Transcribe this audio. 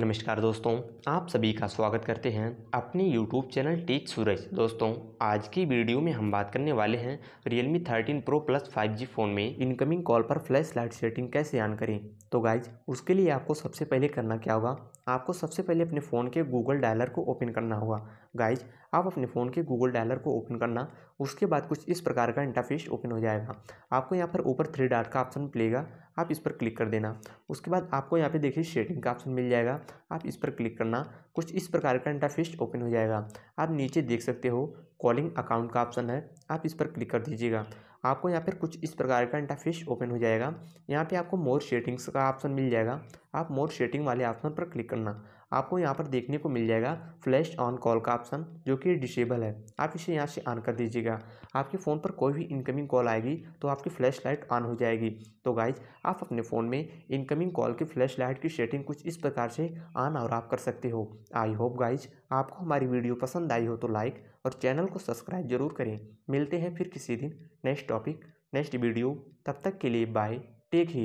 नमस्कार दोस्तों आप सभी का स्वागत करते हैं अपने YouTube चैनल टीच सूरज दोस्तों आज की वीडियो में हम बात करने वाले हैं Realme 13 Pro Plus 5G phone में इनकमिंग कॉल पर फ्लैश लाइट सेटिंग कैसे ऑन करें तो गाइज उसके लिए आपको सबसे पहले करना क्या होगा आपको सबसे पहले अपने फ़ोन के गूगल डायलर को ओपन करना होगा गाइज आप अपने फ़ोन के गूगल डायलर को ओपन करना उसके बाद कुछ इस प्रकार का इंटरफेस ओपन हो जाएगा आपको यहाँ पर ऊपर थ्री डार्ट का ऑप्शन मिलेगा आप इस पर क्लिक कर देना उसके बाद आपको यहाँ पे देखिए शेडिंग का ऑप्शन मिल जाएगा आप इस पर क्लिक करना कुछ इस प्रकार का इंटरफेस ओपन हो जाएगा आप नीचे देख सकते हो कॉलिंग अकाउंट का ऑप्शन है आप इस पर क्लिक कर दीजिएगा आपको यहाँ पर कुछ इस प्रकार का इंटरफेस ओपन हो जाएगा यहाँ पे आपको मोर सेटिंग्स का ऑप्शन मिल जाएगा आप मोर सेटिंग वाले ऑप्शन पर क्लिक करना आपको यहाँ पर देखने को मिल जाएगा फ्लैश ऑन कॉल का ऑप्शन जो कि डिसेबल है आप इसे यहाँ से ऑन कर दीजिएगा आपके फ़ोन पर कोई भी इनकमिंग कॉल आएगी तो आपकी फ्लैश लाइट ऑन हो जाएगी तो गाइज आप अपने फ़ोन में इनकमिंग कॉल की फ्लैश लाइट की सेटिंग कुछ इस प्रकार से ऑन और ऑफ कर सकते हो आई होप गाइज आपको हमारी वीडियो पसंद आई हो तो लाइक और चैनल को सब्सक्राइब जरूर करें मिलते हैं फिर किसी दिन नेक्स्ट टॉपिक नेक्स्ट वीडियो तब तक के लिए बाय टेक ही